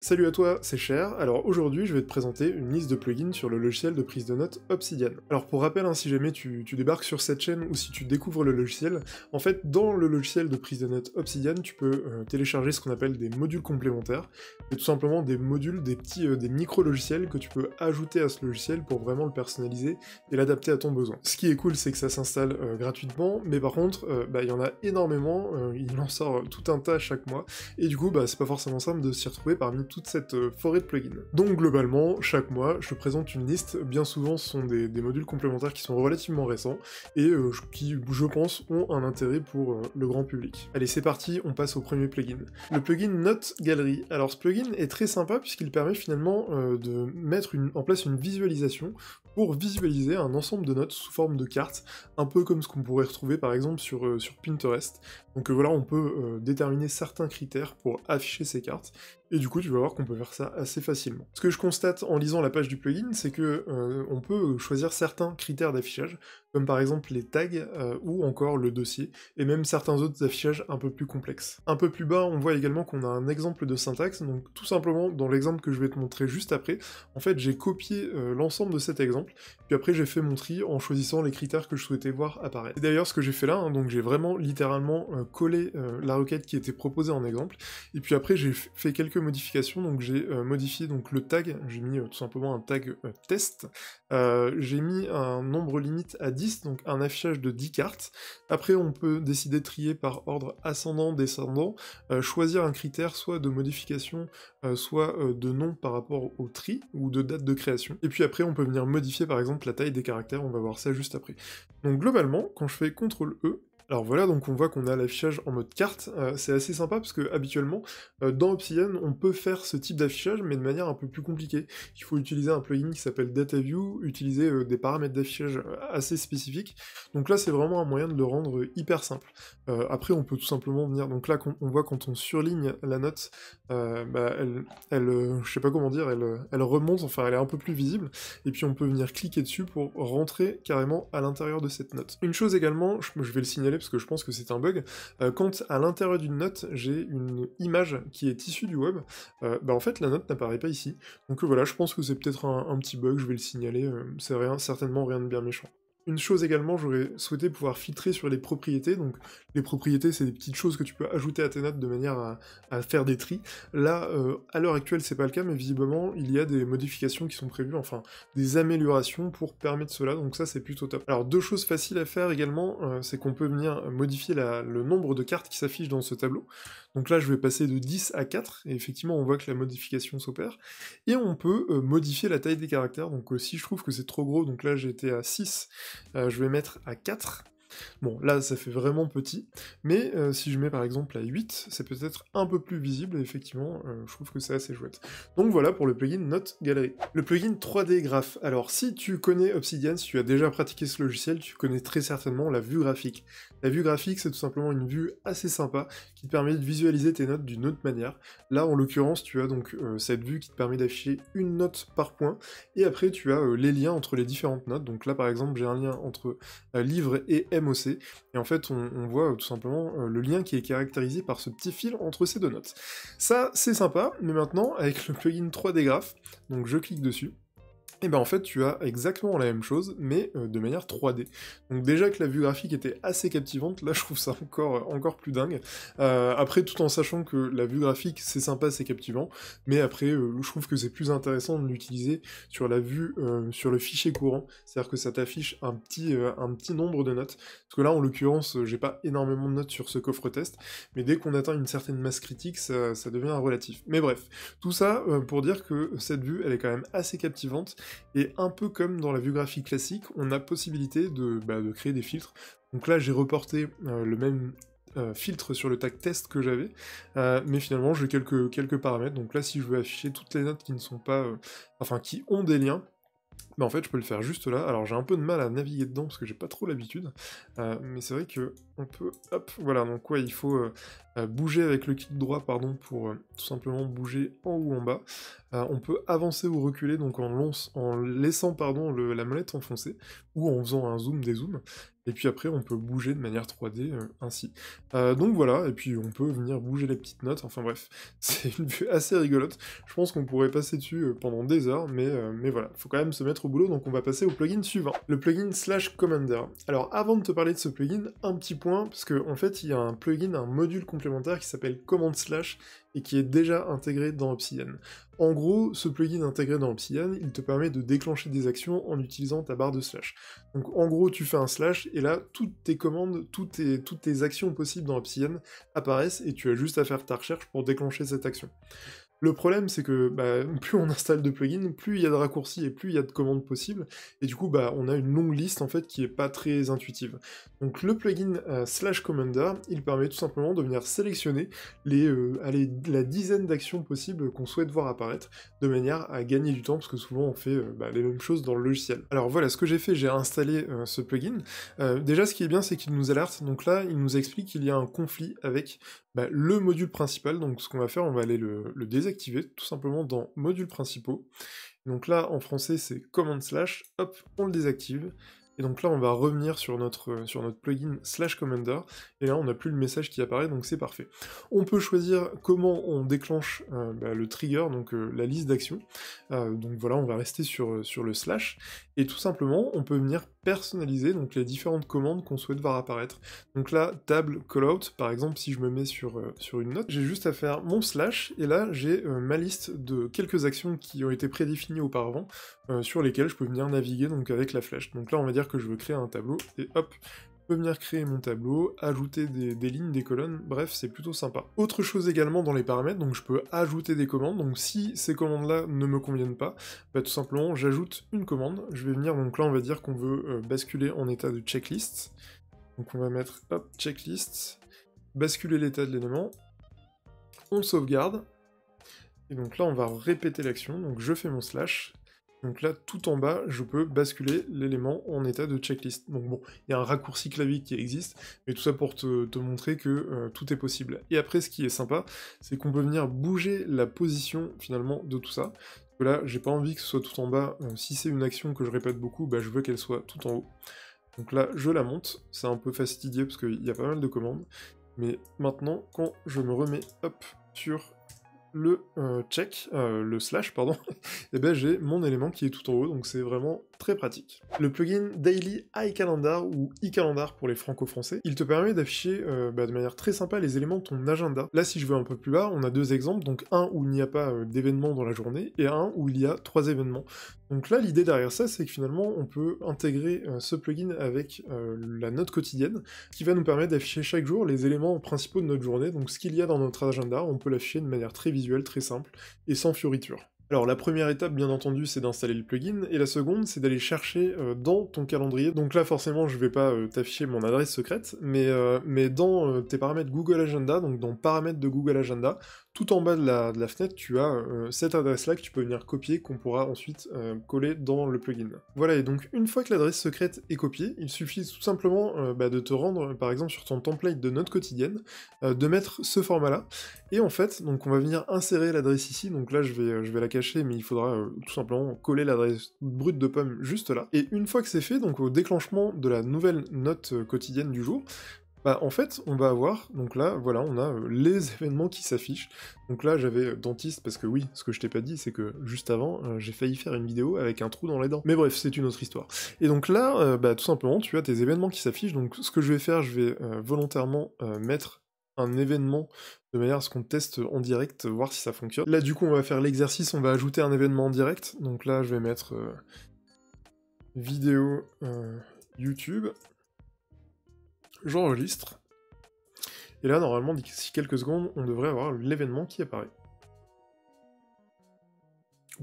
Salut à toi, c'est Cher. Alors aujourd'hui, je vais te présenter une liste de plugins sur le logiciel de prise de notes Obsidian. Alors pour rappel, hein, si jamais tu, débarques sur cette chaîne ou si tu découvres le logiciel, en fait, dans le logiciel de prise de notes Obsidian, tu peux euh, télécharger ce qu'on appelle des modules complémentaires, C'est tout simplement des modules, des petits, euh, des micro-logiciels que tu peux ajouter à ce logiciel pour vraiment le personnaliser et l'adapter à ton besoin. Ce qui est cool, c'est que ça s'installe euh, gratuitement, mais par contre, bah, il y en a énormément, il en sort tout un tas chaque mois, et du coup, bah, c'est pas forcément simple de s'y retrouver parmi toute cette euh, forêt de plugins. Donc globalement, chaque mois, je présente une liste, bien souvent ce sont des, modules complémentaires qui sont relativement récents, et euh, qui, je pense, ont un intérêt pour euh, le grand public. Allez, c'est parti, on passe au premier plugin. Le plugin Note Gallery. Alors ce plugin est très sympa puisqu'il permet finalement de mettre en place une visualisation pour visualiser un ensemble de notes sous forme de cartes, un peu comme ce qu'on pourrait retrouver par exemple sur, euh, Pinterest. Donc euh, voilà, on peut euh, déterminer certains critères pour afficher ces cartes, et du coup tu vas voir qu'on peut faire ça assez facilement. Ce que je constate en lisant la page du plugin, c'est que on peut choisir certains critères d'affichage, comme par exemple les tags euh, ou encore le dossier, et même certains autres affichages un peu plus complexes. Un peu plus bas, on voit également qu'on a un exemple de syntaxe, donc tout simplement dans l'exemple que je vais te montrer juste après, en fait j'ai copié euh, l'ensemble de cet exemple, puis après j'ai fait mon tri en choisissant les critères que je souhaitais voir apparaître. C'est d'ailleurs ce que j'ai fait là, hein, donc j'ai vraiment littéralement euh, collé la requête qui était proposée en exemple, et puis après j'ai fait quelques modifications, donc j'ai modifié donc le tag, j'ai mis tout simplement un tag test, j'ai mis un nombre limite à donc un affichage de 10 cartes. Après, on peut décider de trier par ordre ascendant, descendant, euh, choisir un critère soit de modification, euh, soit euh, de nom par rapport au tri ou de date de création. Et puis après, on peut venir modifier par exemple la taille des caractères, on va voir ça juste après. Donc globalement, quand je fais CTRL-E, alors voilà, donc on voit qu'on a l'affichage en mode carte, euh, c'est assez sympa parce que habituellement, euh, dans Obsidian, on peut faire ce type d'affichage, mais de manière un peu plus compliquée. Il faut utiliser un plugin qui s'appelle DataView, utiliser euh, des paramètres d'affichage assez spécifiques. Donc là, c'est vraiment un moyen de le rendre hyper simple. après, on peut tout simplement venir, donc là, on voit quand on surligne la note, bah, elle, je sais pas comment dire, elle remonte, enfin, elle est un peu plus visible, et puis on peut venir cliquer dessus pour rentrer carrément à l'intérieur de cette note. Une chose également, je vais le signaler, parce que je pense que c'est un bug, euh, quand à l'intérieur d'une note, j'ai une image qui est issue du web, euh, bah en fait la note n'apparaît pas ici. Donc euh, voilà, je pense que c'est peut-être un, petit bug, je vais le signaler, c'est rien, certainement rien de bien méchant. Une chose également, j'aurais souhaité pouvoir filtrer sur les propriétés. Donc les propriétés, c'est des petites choses que tu peux ajouter à tes notes de manière à, faire des tris. Là, euh, à l'heure actuelle, c'est pas le cas, mais visiblement, il y a des modifications qui sont prévues, enfin des améliorations pour permettre cela. Donc ça, c'est plutôt top. Alors deux choses faciles à faire également, euh, c'est qu'on peut venir modifier le nombre de cartes qui s'affichent dans ce tableau. Donc là, je vais passer de 10 à 4, et effectivement, on voit que la modification s'opère. Et on peut euh, modifier la taille des caractères. Donc si je trouve que c'est trop gros. Donc là, j'étais à 6 euh, je vais mettre à 4. Bon, là, ça fait vraiment petit, mais euh, si je mets par exemple à 8, c'est peut-être un peu plus visible, et effectivement, euh, je trouve que c'est assez chouette. Donc voilà pour le plugin Note Gallery. Le plugin 3D Graph. Alors, si tu connais Obsidian, si tu as déjà pratiqué ce logiciel, tu connais très certainement la vue graphique. La vue graphique, c'est tout simplement une vue assez sympa qui te permet de visualiser tes notes d'une autre manière. Là, en l'occurrence, tu as donc euh, cette vue qui te permet d'afficher une note par point, et après, tu as les liens entre les différentes notes. Donc là, par exemple, j'ai un lien entre livre et et en fait on, on voit euh, tout simplement euh, le lien qui est caractérisé par ce petit fil entre ces deux notes. Ça c'est sympa, mais maintenant avec le plugin 3D Graph, donc je clique dessus, et eh bien en fait tu as exactement la même chose mais euh, de manière 3D. Donc déjà que la vue graphique était assez captivante, là je trouve ça encore, euh, encore plus dingue. Euh, après tout en sachant que la vue graphique c'est sympa, c'est captivant, mais après je trouve que c'est plus intéressant de l'utiliser sur la vue, sur le fichier courant, c'est-à-dire que ça t'affiche un, petit un petit nombre de notes, parce que là en l'occurrence j'ai pas énormément de notes sur ce coffre test, mais dès qu'on atteint une certaine masse critique ça, ça devient relatif. Mais bref, tout ça pour dire que cette vue elle est quand même assez captivante, et un peu comme dans la biographie graphique classique, on a possibilité bah, de, créer des filtres. Donc là, j'ai reporté euh, le même euh, filtre sur le tag test que j'avais, euh, mais finalement j'ai quelques, quelques paramètres. Donc là, si je veux afficher toutes les notes qui ne sont pas, enfin qui ont des liens, mais en fait je peux le faire juste là, alors j'ai un peu de mal à naviguer dedans parce que j'ai pas trop l'habitude, euh, mais c'est vrai que on peut, hop, voilà, donc quoi il faut euh, euh, bouger avec le clic droit, pardon, pour tout simplement bouger en haut ou en bas, on peut avancer ou reculer, donc en, en laissant, pardon, le, la molette enfoncée, ou en faisant un zoom des zooms, et puis après, on peut bouger de manière 3D euh, ainsi. Euh, donc voilà, et puis on peut venir bouger les petites notes. Enfin bref, c'est une vue assez rigolote. Je pense qu'on pourrait passer dessus euh, pendant des heures, mais, mais voilà, faut quand même se mettre au boulot. Donc on va passer au plugin suivant, le plugin slash commander. Alors avant de te parler de ce plugin, un petit point, parce qu'en en fait, il y a un plugin, un module complémentaire qui s'appelle command slash et qui est déjà intégré dans Obsidian. En gros, ce plugin intégré dans Obsidian, il te permet de déclencher des actions en utilisant ta barre de slash. Donc en gros, tu fais un slash et là, toutes tes commandes, toutes tes, toutes actions possibles dans Obsidian apparaissent et tu as juste à faire ta recherche pour déclencher cette action. Le problème, c'est que bah, plus on installe de plugins, plus il y a de raccourcis et plus il y a de commandes possibles. Et du coup, bah, on a une longue liste en fait qui n'est pas très intuitive. Donc le plugin euh, slash commander, il permet tout simplement de venir sélectionner les, euh, la dizaine d'actions possibles qu'on souhaite voir apparaître, de manière à gagner du temps, parce que souvent on fait euh, bah, les mêmes choses dans le logiciel. Alors voilà, ce que j'ai fait, j'ai installé ce plugin. déjà, ce qui est bien, c'est qu'il nous alerte. Donc là, il nous explique qu'il y a un conflit avec bah, le module principal. Donc ce qu'on va faire, on va aller le, désactiver tout simplement dans modules principaux. Donc là, en français, c'est command slash, hop, on le désactive. Et donc là, on va revenir sur notre, sur notre plugin slash commander, et là, on n'a plus le message qui apparaît, donc c'est parfait. On peut choisir comment on déclenche euh, bah, le trigger, donc euh, la liste d'actions. Euh, donc voilà, on va rester sur, sur le slash, et tout simplement, on peut venir personnaliser donc, les différentes commandes qu'on souhaite voir apparaître. Donc là, table out, par exemple, si je me mets sur, euh, sur une note, j'ai juste à faire mon slash, et là, j'ai euh, ma liste de quelques actions qui ont été prédéfinies auparavant, euh, sur lesquelles je peux venir naviguer donc, avec la flèche. Donc là, on va dire que je veux créer un tableau, et hop, venir créer mon tableau, ajouter des, lignes, des colonnes, bref, c'est plutôt sympa. Autre chose également dans les paramètres, donc je peux ajouter des commandes, donc si ces commandes-là ne me conviennent pas, bah, tout simplement j'ajoute une commande, je vais venir, donc là on va dire qu'on veut euh, basculer en état de checklist, donc on va mettre, hop, checklist, basculer l'état de l'élément, on sauvegarde, et donc là on va répéter l'action, donc je fais mon slash, donc là, tout en bas, je peux basculer l'élément en état de checklist. Donc bon, il y a un raccourci clavier qui existe, mais tout ça pour te, montrer que euh, tout est possible. Et après, ce qui est sympa, c'est qu'on peut venir bouger la position finalement de tout ça. Parce que là, j'ai pas envie que ce soit tout en bas. Euh, si c'est une action que je répète beaucoup, bah, je veux qu'elle soit tout en haut. Donc là, je la monte. C'est un peu fastidieux parce qu'il y a pas mal de commandes. Mais maintenant, quand je me remets hop, sur le euh, check, euh, le slash, pardon, et eh ben j'ai mon élément qui est tout en haut, donc c'est vraiment très pratique. Le plugin Daily iCalendar ou iCalendar pour les franco-français, il te permet d'afficher euh, bah, de manière très sympa les éléments de ton agenda. Là, si je vais un peu plus bas, on a deux exemples, donc un où il n'y a pas d'événement dans la journée et un où il y a trois événements. Donc là, l'idée derrière ça, c'est que finalement, on peut intégrer ce plugin avec la note quotidienne, qui va nous permettre d'afficher chaque jour les éléments principaux de notre journée, donc ce qu'il y a dans notre agenda, on peut l'afficher de manière très vite visuel très simple et sans fioriture. Alors la première étape bien entendu c'est d'installer le plugin et la seconde c'est d'aller chercher euh, dans ton calendrier. Donc là forcément je vais pas euh, t'afficher mon adresse secrète mais, euh, mais dans tes paramètres Google Agenda, donc dans paramètres de Google Agenda, tout en bas de la, fenêtre, tu as euh, cette adresse-là que tu peux venir copier, qu'on pourra ensuite euh, coller dans le plugin. Voilà, et donc une fois que l'adresse secrète est copiée, il suffit tout simplement euh, bah, de te rendre, par exemple, sur ton template de note quotidienne, de mettre ce format-là, et en fait, donc on va venir insérer l'adresse ici, donc là je vais, je vais la cacher, mais il faudra tout simplement coller l'adresse brute de pomme juste là. Et une fois que c'est fait, donc au déclenchement de la nouvelle note quotidienne du jour, bah, en fait, on va avoir, donc là, voilà, on a euh, les événements qui s'affichent. Donc là, j'avais euh, dentiste, parce que oui, ce que je t'ai pas dit, c'est que juste avant, euh, j'ai failli faire une vidéo avec un trou dans les dents. Mais bref, c'est une autre histoire. Et donc là, bah, tout simplement, tu as tes événements qui s'affichent. Donc ce que je vais faire, je vais volontairement mettre un événement de manière à ce qu'on teste en direct, voir si ça fonctionne. Là, du coup, on va faire l'exercice, on va ajouter un événement en direct. Donc là, je vais mettre vidéo YouTube j'enregistre. Et là, normalement, d'ici quelques secondes, on devrait avoir l'événement qui apparaît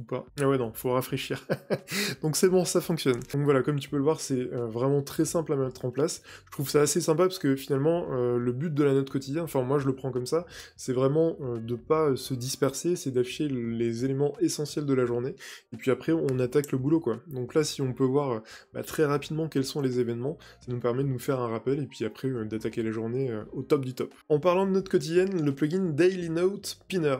pas. Ah ouais, non, faut rafraîchir. Donc c'est bon, ça fonctionne. Donc voilà, comme tu peux le voir, c'est euh, vraiment très simple à mettre en place. Je trouve ça assez sympa parce que finalement, euh, le but de la note quotidienne, enfin moi je le prends comme ça, c'est vraiment euh, de pas se disperser, c'est d'afficher les éléments essentiels de la journée. Et puis après, on attaque le boulot, quoi. Donc là, si on peut voir bah, très rapidement quels sont les événements, ça nous permet de nous faire un rappel et puis après d'attaquer la journée au top du top. En parlant de note quotidienne, le plugin Daily Note Pinner,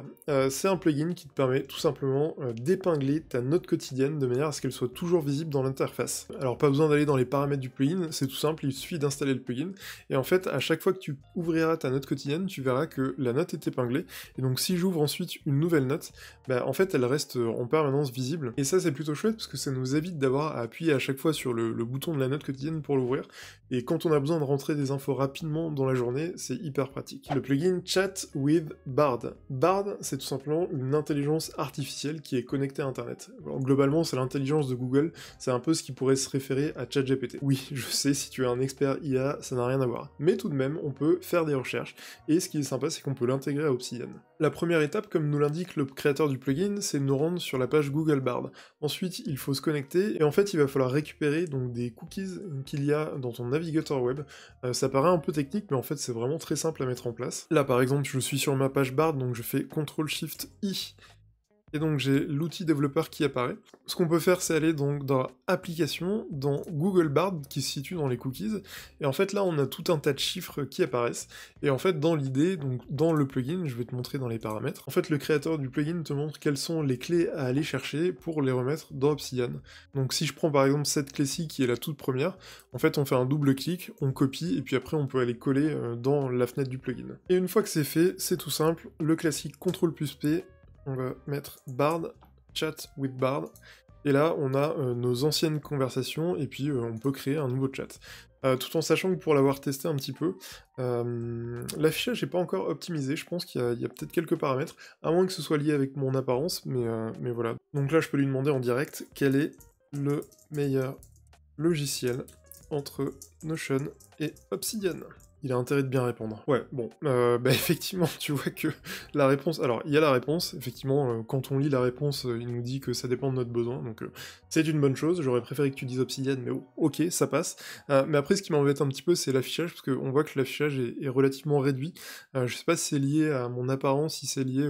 c'est un plugin qui te permet tout simplement d'épingler ta note quotidienne de manière à ce qu'elle soit toujours visible dans l'interface. Alors pas besoin d'aller dans les paramètres du plugin, c'est tout simple, il suffit d'installer le plugin, et en fait à chaque fois que tu ouvriras ta note quotidienne, tu verras que la note est épinglée, et donc si j'ouvre ensuite une nouvelle note, bah, en fait elle reste en permanence visible, et ça c'est plutôt chouette parce que ça nous évite d'avoir à appuyer à chaque fois sur le, le bouton de la note quotidienne pour l'ouvrir, et quand on a besoin de rentrer des infos rapidement dans la journée, c'est hyper pratique. Le plugin Chat with Bard. Bard, c'est tout simplement une intelligence artificielle qui est Internet. globalement, c'est l'intelligence de Google, c'est un peu ce qui pourrait se référer à ChatGPT. Oui, je sais, si tu es un expert IA, ça n'a rien à voir. Mais tout de même, on peut faire des recherches, et ce qui est sympa, c'est qu'on peut l'intégrer à Obsidian. La première étape, comme nous l'indique le créateur du plugin, c'est de nous rendre sur la page Google Bard. Ensuite, il faut se connecter, et en fait, il va falloir récupérer donc des cookies qu'il y a dans ton navigateur web. Euh, ça paraît un peu technique, mais en fait, c'est vraiment très simple à mettre en place. Là, par exemple, je suis sur ma page Bard, donc je fais CTRL-SHIFT-I et donc j'ai l'outil développeur qui apparaît. Ce qu'on peut faire, c'est aller donc dans l'application, dans Google Bard qui se situe dans les cookies. Et en fait là, on a tout un tas de chiffres qui apparaissent. Et en fait, dans l'idée, donc dans le plugin, je vais te montrer dans les paramètres. En fait, le créateur du plugin te montre quelles sont les clés à aller chercher pour les remettre dans Obsidian. Donc si je prends par exemple cette clé-ci qui est la toute première, en fait on fait un double clic, on copie et puis après on peut aller coller euh, dans la fenêtre du plugin. Et une fois que c'est fait, c'est tout simple, le classique CTRL plus P, on va mettre Bard, chat with Bard. Et là, on a euh, nos anciennes conversations et puis euh, on peut créer un nouveau chat. Euh, tout en sachant que pour l'avoir testé un petit peu, l'affichage n'est pas encore optimisé. Je pense qu'il y a, peut-être quelques paramètres, à moins que ce soit lié avec mon apparence, mais voilà. Donc là, je peux lui demander en direct quel est le meilleur logiciel entre Notion et Obsidian il a intérêt de bien répondre. Ouais, bon, euh, bah, effectivement, tu vois que la réponse... Alors, il y a la réponse, effectivement, euh, quand on lit la réponse, euh, il nous dit que ça dépend de notre besoin, donc c'est une bonne chose, j'aurais préféré que tu dises obsidienne, mais oh, ok, ça passe. mais après, ce qui m'embête un petit peu, c'est l'affichage, parce qu'on voit que l'affichage est, relativement réduit. je sais pas si c'est lié à mon apparence, si c'est lié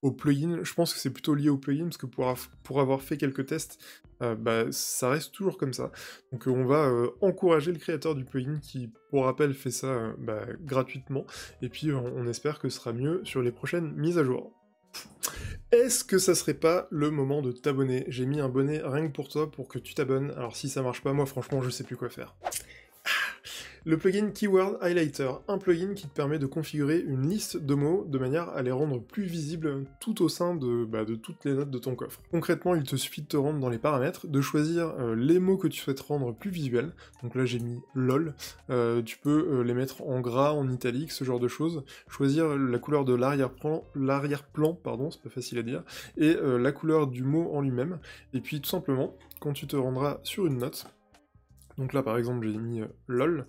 au plugin, je pense que c'est plutôt lié au plugin, parce que pour, avoir fait quelques tests, bah, ça reste toujours comme ça. Donc on va encourager le créateur du plugin qui pour rappel, fait ça euh, bah, gratuitement, et puis on, on espère que ce sera mieux sur les prochaines mises à jour. Est-ce que ça serait pas le moment de t'abonner J'ai mis un bonnet rien que pour toi pour que tu t'abonnes, alors si ça marche pas, moi franchement je sais plus quoi faire. Le plugin Keyword Highlighter, un plugin qui te permet de configurer une liste de mots de manière à les rendre plus visibles tout au sein de, bah, toutes les notes de ton coffre. Concrètement, il te suffit de te rendre dans les paramètres, de choisir euh, les mots que tu souhaites rendre plus visuels. Donc là, j'ai mis LOL. Euh, tu peux euh, les mettre en gras, en italique, ce genre de choses. Choisir la couleur de l'arrière-plan, l'arrière-plan, pardon, c'est pas facile à dire, et la couleur du mot en lui-même. Et puis tout simplement, quand tu te rendras sur une note, donc là, par exemple, j'ai mis euh, LOL.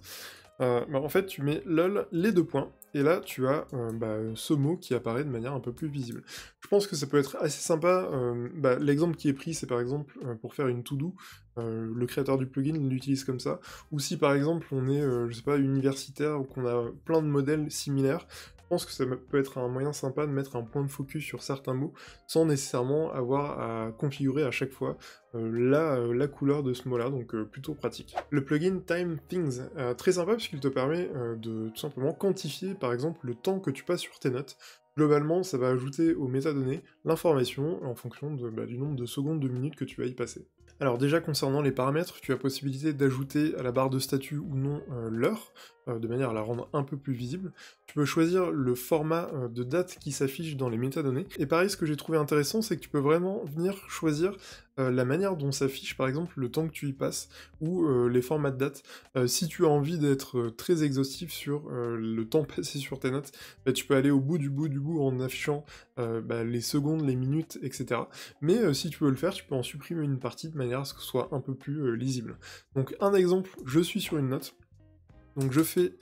Euh, bah, en fait, tu mets lol, les deux points, et là, tu as euh, bah, ce mot qui apparaît de manière un peu plus visible. Je pense que ça peut être assez sympa. Bah, l'exemple qui est pris, c'est par exemple pour faire une to-do, le créateur du plugin l'utilise comme ça. Ou si par exemple on est, je sais pas, universitaire ou qu'on a plein de modèles similaires, je pense que ça peut être un moyen sympa de mettre un point de focus sur certains mots sans nécessairement avoir à configurer à chaque fois euh, euh, la, couleur de ce mot-là, donc euh, plutôt pratique. Le plugin Time Things, très sympa puisqu'il te permet de tout simplement quantifier par exemple le temps que tu passes sur tes notes. Globalement, ça va ajouter aux métadonnées l'information en fonction bah, du nombre de secondes, de minutes que tu vas y passer. Alors déjà concernant les paramètres, tu as possibilité d'ajouter à la barre de statut ou non l'heure, de manière à la rendre un peu plus visible. Tu peux choisir le format euh, de date qui s'affiche dans les métadonnées. Et pareil, ce que j'ai trouvé intéressant, c'est que tu peux vraiment venir choisir euh, la manière dont s'affiche par exemple le temps que tu y passes ou euh, les formats de date. si tu as envie d'être très exhaustif sur le temps passé sur tes notes, bah, tu peux aller au bout du bout du bout en affichant bah, les secondes, les minutes, etc. Mais si tu veux le faire, tu peux en supprimer une partie de manière à ce que ce soit un peu plus lisible. Donc un exemple, je suis sur une note. Donc je fais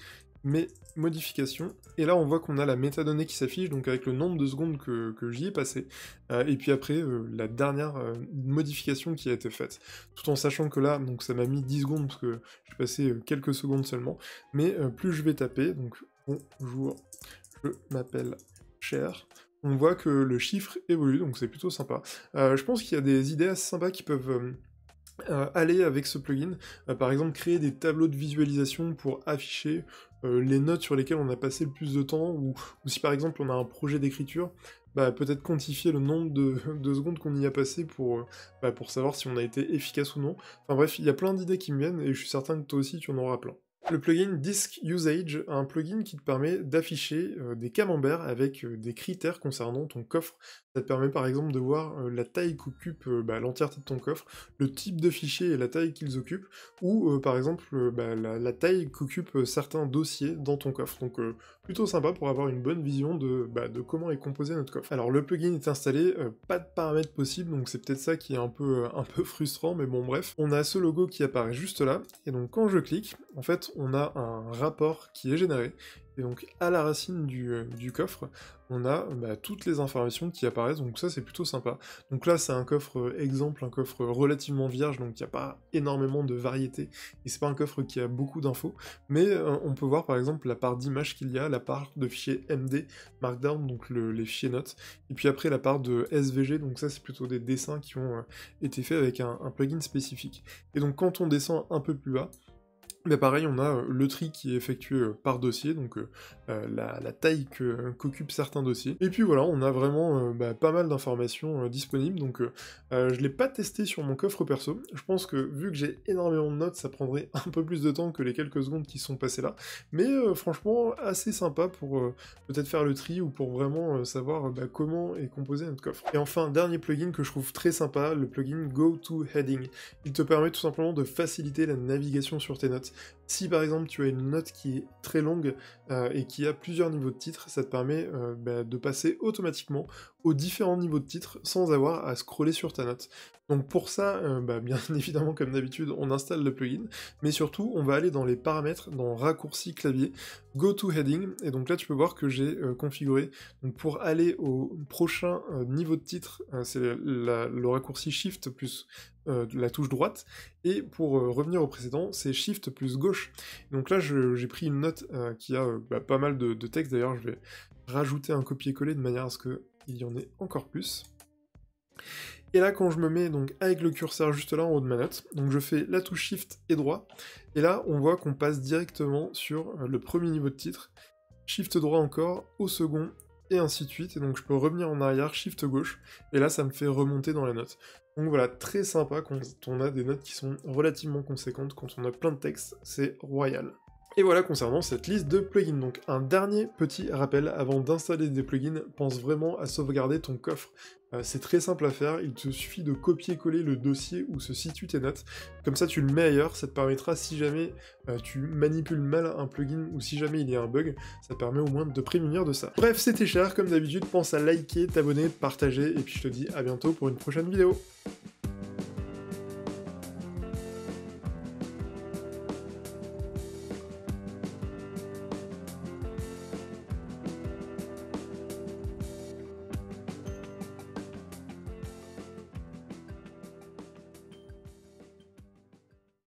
mes modifications. Et là, on voit qu'on a la métadonnée qui s'affiche, donc avec le nombre de secondes que, j'y ai passé. Euh, et puis après, euh, la dernière euh, modification qui a été faite. Tout en sachant que là, donc ça m'a mis 10 secondes, parce que j'ai passé quelques secondes seulement. Mais plus je vais taper, donc bonjour, je m'appelle Cher on voit que le chiffre évolue, donc c'est plutôt sympa. je pense qu'il y a des idées assez sympas qui peuvent aller avec ce plugin. par exemple, créer des tableaux de visualisation pour afficher euh, les notes sur lesquelles on a passé le plus de temps, ou, si par exemple on a un projet d'écriture, bah, peut-être quantifier le nombre de, secondes qu'on y a passé pour, euh, bah, pour savoir si on a été efficace ou non. Enfin bref, il y a plein d'idées qui me viennent et je suis certain que toi aussi tu en auras plein. Le plugin Disk Usage, un plugin qui te permet d'afficher euh, des camemberts avec euh, des critères concernant ton coffre. Ça te permet par exemple de voir euh, la taille qu'occupe bah, l'entièreté de ton coffre, le type de fichier et la taille qu'ils occupent, ou par exemple bah, la, taille qu'occupent certains dossiers dans ton coffre. Donc plutôt sympa pour avoir une bonne vision bah, de, comment est composé notre coffre. Alors le plugin est installé, pas de paramètres possibles, donc c'est peut-être ça qui est un peu, un peu frustrant, mais bon bref. On a ce logo qui apparaît juste là, et donc quand je clique, en fait on a un rapport qui est généré. Et donc à la racine du, euh, coffre, on a bah, toutes les informations qui apparaissent, donc ça c'est plutôt sympa. Donc là c'est un coffre exemple, un coffre relativement vierge, donc il n'y a pas énormément de variété, et c'est pas un coffre qui a beaucoup d'infos, mais euh, on peut voir par exemple la part d'image qu'il y a, la part de fichiers MD, Markdown, donc les fichiers notes, et puis après la part de SVG, donc ça c'est plutôt des dessins qui ont euh, été faits avec un plugin spécifique. Et donc quand on descend un peu plus bas, mais pareil, on a euh, le tri qui est effectué euh, par dossier, donc euh, la, taille qu'occupent certains dossiers. Et puis voilà, on a vraiment bah, pas mal d'informations disponibles, donc je ne l'ai pas testé sur mon coffre perso. Je pense que vu que j'ai énormément de notes, ça prendrait un peu plus de temps que les quelques secondes qui sont passées là. Mais franchement, assez sympa pour peut-être faire le tri ou pour vraiment savoir bah, comment est composé notre coffre. Et enfin, dernier plugin que je trouve très sympa, le plugin Go Heading. Il te permet tout simplement de faciliter la navigation sur tes notes. Si par exemple tu as une note qui est très longue euh, et qui a plusieurs niveaux de titres, ça te permet euh, bah, de passer automatiquement différents niveaux de titres sans avoir à scroller sur ta note. Donc pour ça, euh, bah bien évidemment comme d'habitude, on installe le plugin, mais surtout on va aller dans les paramètres, dans raccourci clavier, go to heading, et donc là tu peux voir que j'ai euh, configuré, donc pour aller au prochain euh, niveau de titre, c'est le raccourci shift plus la touche droite, et pour revenir au précédent, c'est shift plus gauche. Donc là j'ai pris une note qui a bah, pas mal de, de texte, d'ailleurs je vais rajouter un copier-coller de manière à ce qu'il y en ait encore plus. Et là, quand je me mets donc avec le curseur juste là en haut de ma note, donc je fais la touche Shift et droit, et là on voit qu'on passe directement sur euh, le premier niveau de titre, Shift droit encore, au second, et ainsi de suite, et donc je peux revenir en arrière, Shift gauche, et là ça me fait remonter dans la note. Donc voilà, très sympa quand on a des notes qui sont relativement conséquentes, quand on a plein de textes, c'est royal. Et voilà concernant cette liste de plugins. Donc un dernier petit rappel avant d'installer des plugins, pense vraiment à sauvegarder ton coffre. Euh, c'est très simple à faire, il te suffit de copier-coller le dossier où se situent tes notes. Comme ça tu le mets ailleurs, ça te permettra si jamais euh, tu manipules mal un plugin ou si jamais il y a un bug, ça permet au moins de te prémunir de ça. Bref, c'était cher, comme d'habitude, pense à liker, t'abonner, partager, et puis je te dis à bientôt pour une prochaine vidéo.